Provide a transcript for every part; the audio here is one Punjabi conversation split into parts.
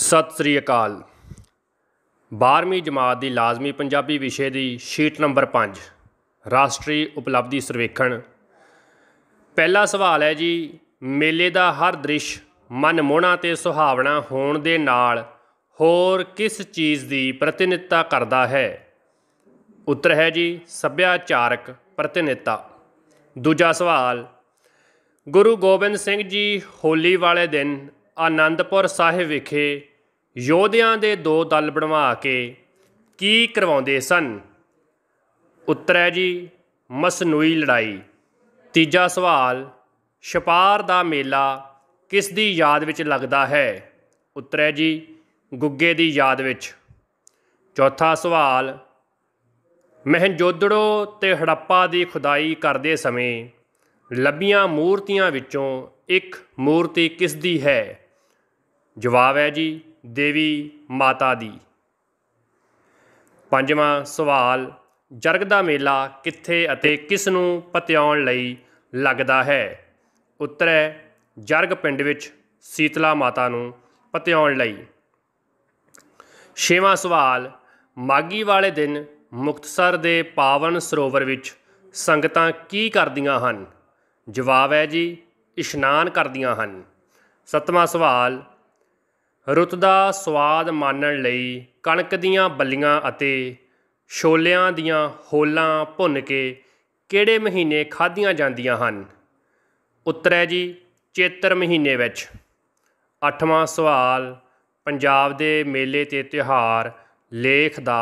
ਸਤਿ ਸ੍ਰੀ ਅਕਾਲ 12ਵੀਂ ਜਮਾਤ ਦੀ ਲਾਜ਼ਮੀ ਪੰਜਾਬੀ ਵਿਸ਼ੇ ਦੀ ਸ਼ੀਟ ਨੰਬਰ 5 ਰਾਸ਼ਟਰੀ ਉਪਲਬਧੀ ਸਰਵੇਖਣ ਪਹਿਲਾ ਸਵਾਲ ਹੈ ਜੀ ਮੇਲੇ ਦਾ ਹਰ ਦ੍ਰਿਸ਼ ਮਨਮੋਹਣਾ ਤੇ ਸੁਹਾਵਣਾ ਹੋਣ ਦੇ ਨਾਲ ਹੋਰ ਕਿਸ ਚੀਜ਼ ਦੀ ਪ੍ਰਤੀਨਿਧਤਾ ਕਰਦਾ ਹੈ ਉੱਤਰ ਹੈ ਜੀ ਸੱਭਿਆਚਾਰਕ ਪ੍ਰਤੀਨਿਧਤਾ ਦੂਜਾ ਸਵਾਲ ਗੁਰੂ ਗੋਬਿੰਦ ਸਿੰਘ ਜੀ ਹੋਲੀ ਵਾਲੇ ਦਿਨ ਆਨੰਦਪੁਰ ਸਾਹਿਬ ਵਿਖੇ ਯੋਧਿਆਂ ਦੇ ਦੋ ਦਲ ਬਣਵਾ ਕੇ ਕੀ ਕਰਵਾਉਂਦੇ ਸਨ ਉੱਤਰ ਹੈ ਜੀ ਮਸਨੂਈ ਲੜਾਈ ਤੀਜਾ ਸਵਾਲ ਛਪਾਰ ਦਾ ਮੇਲਾ ਕਿਸ ਦੀ ਯਾਦ ਵਿੱਚ ਲੱਗਦਾ ਹੈ ਉੱਤਰ ਹੈ ਜੀ ਗੁੱਗੇ ਦੀ ਯਾਦ ਵਿੱਚ ਚੌਥਾ ਸਵਾਲ ਮਹਿੰਜੋਦੜੋ ਤੇ ਹੜੱਪਾ ਦੀ ਖੁਦਾਈ ਕਰਦੇ ਸਮੇਂ ਲੱਭੀਆਂ ਮੂਰਤੀਆਂ ਵਿੱਚੋਂ ਇੱਕ ਮੂਰਤੀ ਕਿਸ ਦੀ ਹੈ ਜਵਾਬ ਹੈ ਜੀ ਦੇਵੀ ਮਾਤਾ ਦੀ ਪੰਜਵਾਂ ਸਵਾਲ ਜਰਗ ਦਾ ਮੇਲਾ ਕਿੱਥੇ ਅਤੇ ਕਿਸ ਨੂੰ ਪਤਿਆਉਣ ਲਈ ਲੱਗਦਾ ਹੈ ਉੱਤਰ ਹੈ ਜਰਗ ਪਿੰਡ ਵਿੱਚ ਸੀਤਲਾ ਮਾਤਾ ਨੂੰ ਪਤਿਆਉਣ ਲਈ ਛੇਵਾਂ ਸਵਾਲ ਮਾਗੀ ਵਾਲੇ ਦਿਨ ਮੁਕਤਸਰ ਦੇ ਪਾਵਨ ਸਰੋਵਰ ਵਿੱਚ ਸੰਗਤਾਂ ਕੀ ਕਰਦੀਆਂ ਹਨ ਜਵਾਬ ਹੈ ਜੀ ਇਸ਼ਨਾਨ ਕਰਦੀਆਂ ਹਨ ਸਤਵਾਂ ਸਵਾਲ ਰੁੱਤ ਦਾ ਸਵਾਦ ਮਾਣਨ ਲਈ ਕਣਕ ਦੀਆਂ ਬੱਲੀਆਂ ਅਤੇ ਛੋਲਿਆਂ ਦੀਆਂ ਹੋਲਾਂ ਭੁੰਨ ਕੇ ਕਿਹੜੇ ਮਹੀਨੇ ਖਾਧੀਆਂ ਜਾਂਦੀਆਂ ਹਨ ਉੱਤਰ ਹੈ ਜੀ ਚੇਤਰ ਮਹੀਨੇ ਵਿੱਚ ਅੱਠਵਾਂ ਸਵਾਲ ਪੰਜਾਬ ਦੇ ਮੇਲੇ ਤੇ ਤਿਉਹਾਰ ਲੇਖ ਦਾ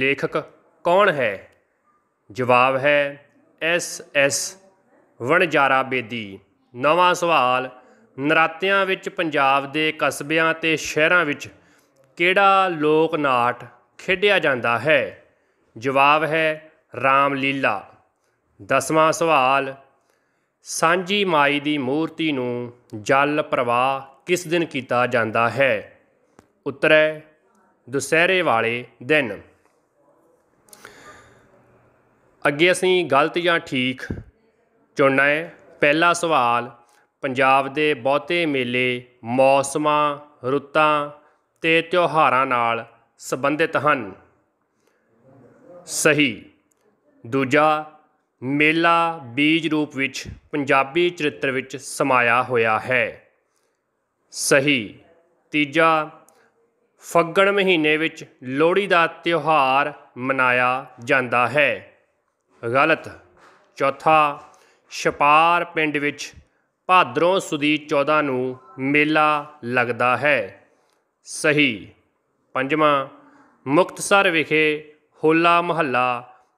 ਲੇਖਕ ਕੌਣ ਹੈ ਜਵਾਬ ਹੈ ਐਸ ਐਸ ਵਣਜਾਰਾ ਬੇਦੀ ਨਵਾਂ ਸਵਾਲ ਨਰਾਤਿਆਂ ਵਿੱਚ ਪੰਜਾਬ ਦੇ ਕਸਬਿਆਂ ਤੇ ਸ਼ਹਿਰਾਂ ਵਿੱਚ ਕਿਹੜਾ ਲੋਕ ਨਾਟ ਖੇਡਿਆ ਜਾਂਦਾ ਹੈ ਜਵਾਬ ਹੈ ਰਾਮ ਲੀਲਾ ਦਸਵਾਂ ਸਵਾਲ ਸਾਂਝੀ ਮਾਈ ਦੀ ਮੂਰਤੀ ਨੂੰ ਜਲ ਪ੍ਰਵਾਹ ਕਿਸ ਦਿਨ ਕੀਤਾ ਜਾਂਦਾ ਹੈ ਉੱਤਰ ਹੈ ਦੁਸਹਿਰੇ ਵਾਲੇ ਦਿਨ ਅੱਗੇ ਅਸੀਂ ਗਲਤ ਜਾਂ ਠੀਕ ਚੁਣਨਾ ਹੈ ਪਹਿਲਾ ਸਵਾਲ ਪੰਜਾਬ ਦੇ ਬਹੁਤੇ ਮੇਲੇ ਮੌਸਮਾਂ ਰੁੱਤਾਂ ਤੇ ਤਿਉਹਾਰਾਂ ਨਾਲ ਸੰਬੰਧਿਤ ਹਨ ਸਹੀ ਦੂਜਾ ਮੇਲਾ ਬੀਜ ਰੂਪ ਵਿੱਚ ਪੰਜਾਬੀ ਚਰਿੱਤਰ ਵਿੱਚ ਸਮਾਇਆ ਹੋਇਆ ਹੈ ਸਹੀ ਤੀਜਾ ਫੱਗਣ ਮਹੀਨੇ ਵਿੱਚ ਲੋਹੜੀ ਦਾ ਤਿਉਹਾਰ ਮਨਾਇਆ ਜਾਂਦਾ ਹੈ ਗਲਤ ਚੌਥਾ ਛਪਾਰ ਪਿੰਡ ਵਿੱਚ ਭਾਦਰੋਂ ਸੁਦੀ 14 ਨੂੰ ਮੇਲਾ ਲੱਗਦਾ ਹੈ ਸਹੀ ਪੰਜਵਾਂ ਮੁਕਤਸਰ ਵਿਖੇ ਹੋਲਾ ਮਹੱਲਾ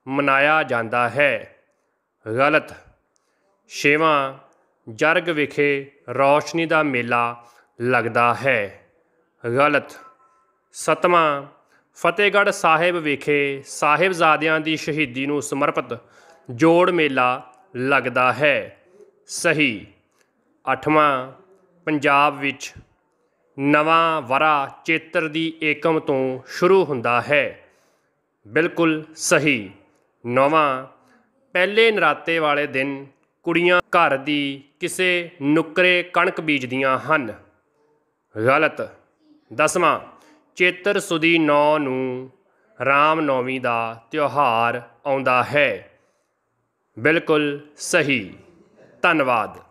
ਮਨਾਇਆ ਜਾਂਦਾ ਹੈ ਗਲਤ ਛੇਵਾਂ ਜਰਗ ਵਿਖੇ ਰੌਸ਼ਨੀ ਦਾ ਮੇਲਾ ਲੱਗਦਾ ਹੈ ਗਲਤ ਸਤਵਾਂ ਫਤੇਗੜ ਸਾਹਿਬ ਵਿਖੇ ਸਾਹਿਬਜ਼ਾਦਿਆਂ ਦੀ ਸ਼ਹੀਦੀ ਨੂੰ ਸਮਰਪਿਤ ਜੋੜ ਮੇਲਾ ਲੱਗਦਾ ਹੈ ਸਹੀ ਅਠਵਾਂ ਪੰਜਾਬ ਵਿੱਚ ਨਵਾਂ ਵਰਾ ਚੇਤਰ ਦੀ ਏਕਮ ਤੋਂ ਸ਼ੁਰੂ ਹੁੰਦਾ ਹੈ ਬਿਲਕੁਲ ਸਹੀ ਨਵਾਂ ਪਹਿਲੇ ਨਰਾਤੇ ਵਾਲੇ ਦਿਨ ਕੁੜੀਆਂ ਘਰ ਦੀ ਕਿਸੇ ਨੁਕਰੇ ਕਣਕ ਬੀਜਦੀਆਂ ਹਨ ਗਲਤ ਦਸਵਾਂ ਚੇਤਰ ਸੁਦੀ 9 ਨੂੰ ਰਾਮ ਨੌਵੀਂ ਦਾ ਤਿਉਹਾਰ ਆਉਂਦਾ ਹੈ ਬਿਲਕੁਲ ਸਹੀ ਧੰਨਵਾਦ